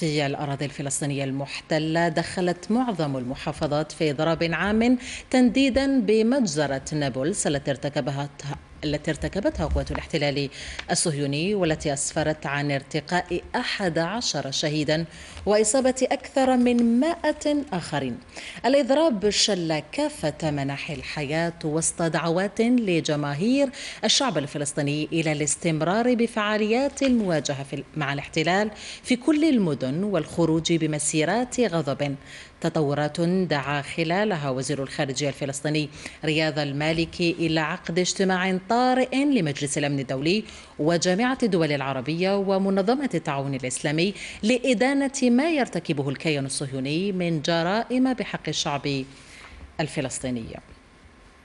في الأراضي الفلسطينية المحتلة دخلت معظم المحافظات في ضرب عام تنديدا بمجزرة نابلس التي ارتكبها التي ارتكبتها قوات الاحتلال الصهيوني والتي أسفرت عن ارتقاء 11 شهيدا وإصابة أكثر من 100 آخرين الإضراب شل كافة مناحي الحياة وسط دعوات لجماهير الشعب الفلسطيني إلى الاستمرار بفعاليات المواجهة مع الاحتلال في كل المدن والخروج بمسيرات غضب تطورات دعا خلالها وزير الخارجية الفلسطيني رياض المالكي إلى عقد اجتماع طارئ لمجلس الأمن الدولي وجامعة الدول العربية ومنظمة التعاون الإسلامي لإدانة ما يرتكبه الكيان الصهيوني من جرائم بحق الشعب الفلسطيني